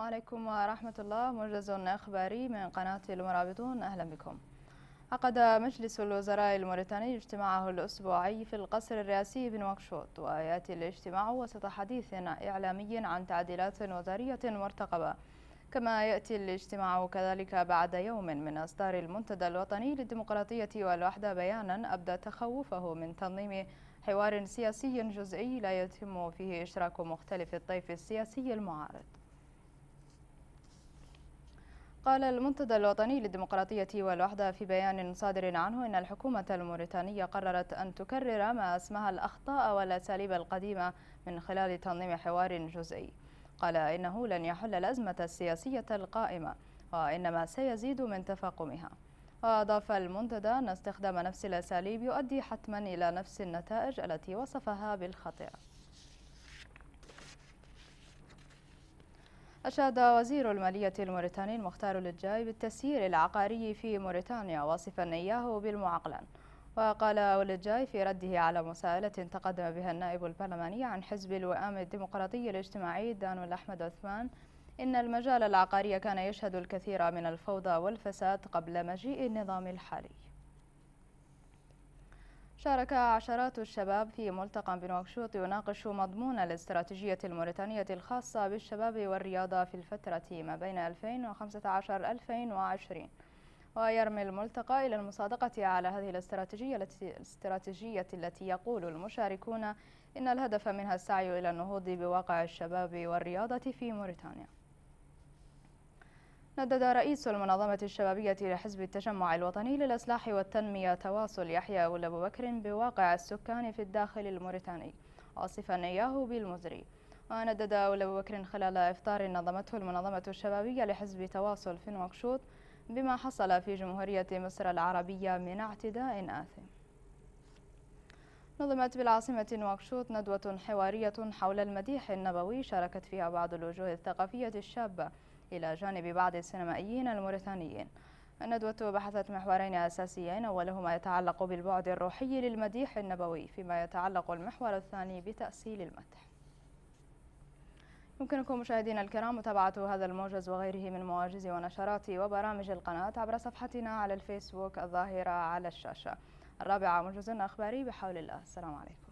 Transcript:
عليكم ورحمة الله موجز إخباري من قناة المرابطون أهلا بكم عقد مجلس الوزراء الموريتاني اجتماعه الأسبوعي في القصر الرئاسي بنواكشوط ويأتي الاجتماع وسط حديث إعلامي عن تعديلات وزارية مرتقبة كما يأتي الاجتماع كذلك بعد يوم من إصدار المنتدى الوطني للديمقراطية والوحدة بيانا أبدى تخوفه من تنظيم حوار سياسي جزئي لا يتم فيه إشراك مختلف الطيف السياسي المعارض قال المنتدى الوطني للديمقراطية والوحدة في بيان صادر عنه إن الحكومة الموريتانية قررت أن تكرر ما اسمها الأخطاء والأساليب القديمة من خلال تنظيم حوار جزئي قال إنه لن يحل الأزمة السياسية القائمة وإنما سيزيد من تفاقمها وأضاف المنتدى أن استخدام نفس الأساليب يؤدي حتما إلى نفس النتائج التي وصفها بالخطأ أشاد وزير المالية الموريتاني المختار للجاي بالتسيير العقاري في موريتانيا واصفا إياه بالمعقلا وقال ولجاي في رده على مساءلة تقدم بها النائب البرلماني عن حزب الوئام الديمقراطي الاجتماعي دانو الأحمد عثمان إن المجال العقاري كان يشهد الكثير من الفوضى والفساد قبل مجيء النظام الحالي شارك عشرات الشباب في ملتقى بنواكشوط يناقش مضمون الاستراتيجية الموريتانية الخاصة بالشباب والرياضة في الفترة ما بين 2015-2020 ويرمي الملتقى إلى المصادقة على هذه الاستراتيجية التي, الاستراتيجية التي يقول المشاركون إن الهدف منها السعي إلى النهوض بواقع الشباب والرياضة في موريتانيا ندد رئيس المنظمة الشبابية لحزب التجمع الوطني للإصلاح والتنمية تواصل يحيى أول أبو بكر بواقع السكان في الداخل الموريتاني واصفا إياه بالمزري وندد أول أبو بكر خلال إفطار نظمته المنظمة الشبابية لحزب تواصل في نواكشوط بما حصل في جمهورية مصر العربية من اعتداء آثم نظمت بالعاصمة نواكشوط ندوة حوارية حول المديح النبوي شاركت فيها بعض الوجوه الثقافية الشابة إلى جانب بعض السينمائيين الموريتانيين الندوة بحثت محورين أساسيين أولهما يتعلق بالبعد الروحي للمديح النبوي فيما يتعلق المحور الثاني بتأسيل المدح يمكنكم مشاهدينا الكرام متابعة هذا الموجز وغيره من مواجز ونشرات وبرامج القناة عبر صفحتنا على الفيسبوك الظاهرة على الشاشة الرابعة موجز أخباري بحول الله السلام عليكم